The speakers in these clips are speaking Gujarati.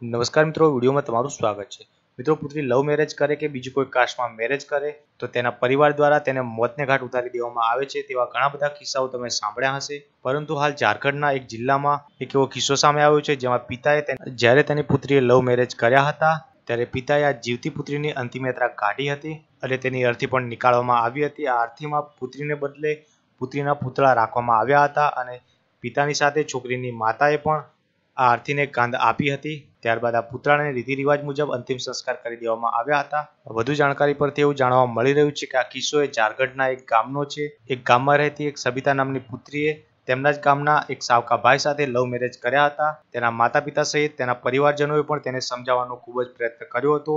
નમસ્કાર મિત્રો વિડીયોમાં તમારું સ્વાગત છે મિત્રો પુત્રી લવ મેરેજ કરે કે બીજી કોઈ કાસ્ટમાં મેરેજ કરે તો તેના પરિવાર દ્વારા તેને મોતને ઘાટ ઉતારી દેવામાં આવે છે તેવા ઘણા બધા કિસ્સાઓ તમે સાંભળ્યા હશે પરંતુ હાલ ઝારખંડના એક જિલ્લામાં એક એવો કિસ્સો સામે આવ્યો છે જેમાં પિતાએ જ્યારે તેની પુત્રીએ લવ મેરેજ કર્યા હતા ત્યારે પિતાએ આ જીવતી પુત્રીની અંતિમ કાઢી હતી અને તેની અર્થી પણ નીકાળવામાં આવી હતી આ અર્થીમાં પુત્રીને બદલે પુત્રીના પૂતળા રાખવામાં આવ્યા હતા અને પિતાની સાથે છોકરીની માતાએ પણ આ અર્થીને કાંધ આપી હતી ત્યારબાદ આ પુતળાને રીતિ રિવાજ મુજબ અંતિમ સંસ્કાર કરી દેવામાં આવ્યા હતા વધુ જાણકારી પરથી એવું જાણવા મળી રહ્યું છે કે આ કિસ્સો એ ઝારખંડના એક ગામનો છે એક ગામમાં રહેતી એક સબિતા નામની પુત્રીએ તેમના જ ગામના એક સાવકા ભાઈ સાથે લવ મેરેજ કર્યા હતા તેના માતા પિતા સહિત તેના પરિવારજનોએ પણ તેને સમજાવવાનો ખૂબ જ પ્રયત્ન કર્યો હતો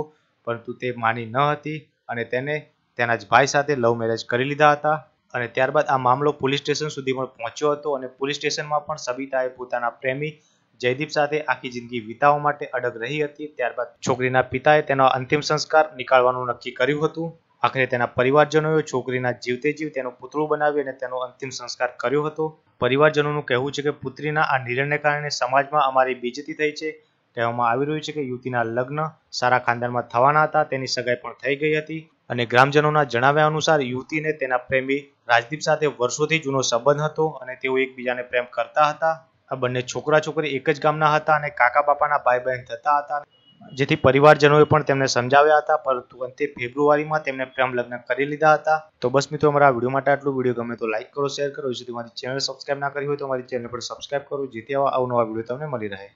પરંતુ તે માની ન હતી અને તેને તેના જ ભાઈ સાથે લવ મેરેજ કરી લીધા હતા અને ત્યારબાદ આ મામલો પોલીસ સ્ટેશન સુધી પણ પહોંચ્યો હતો અને પોલીસ સ્ટેશનમાં પણ સબિતાએ પોતાના પ્રેમી જયદીપ સાથે આખી જિંદગી વિતાવવા માટે અડગ રહી હતી ત્યારબાદ છોકરીના પિતાએ તેનો અંતિમ સંસ્કાર નીકાળવાનું નક્કી કર્યું હતું આખરે તેના પરિવારજનોએ છોકરીના જીવતે જીવ તેનો પુતળું બનાવી અને તેનો અંતિમ સંસ્કાર કર્યો હતો પરિવારજનોનું કહેવું છે કે પુત્રીના આ નિર્ણયને કારણે સમાજમાં અમારી બીજતી થઈ છે કહેવામાં આવી રહ્યું છે કે યુવતીના લગ્ન સારા ખાનદાનમાં થવાના હતા તેની સગાઈ પણ થઈ ગઈ હતી અને ગ્રામજનોના જણાવ્યા અનુસાર યુવતીને તેના પ્રેમી રાજદીપ સાથે વર્ષોથી જૂનો સંબંધ હતો અને તેઓ એકબીજાને પ્રેમ કરતા હતા આ બંને છોકરા છોકરી એક જ ગામના હતા અને કાકા બાપાના ભાઈ બહેન થતા હતા જેથી પરિવારજનોએ પણ તેમને સમજાવ્યા હતા પરંતુ અંતે ફેબ્રુઆરીમાં તેમને પ્રેમ લગ્ન કરી લીધા હતા તો બસ મિત્રો અમારા વિડીયો માટે આટલું વિડીયો ગમે તો લાઈક કરો શેર કરો જેથી મારી ચેનલ સબસ્ક્રાઇબ ના કરી હોય તો મારી ચેનલ પર સબસ્ક્રાઇબ કરો જેથી આવા અવનવા વિડીયો તમને મળી રહે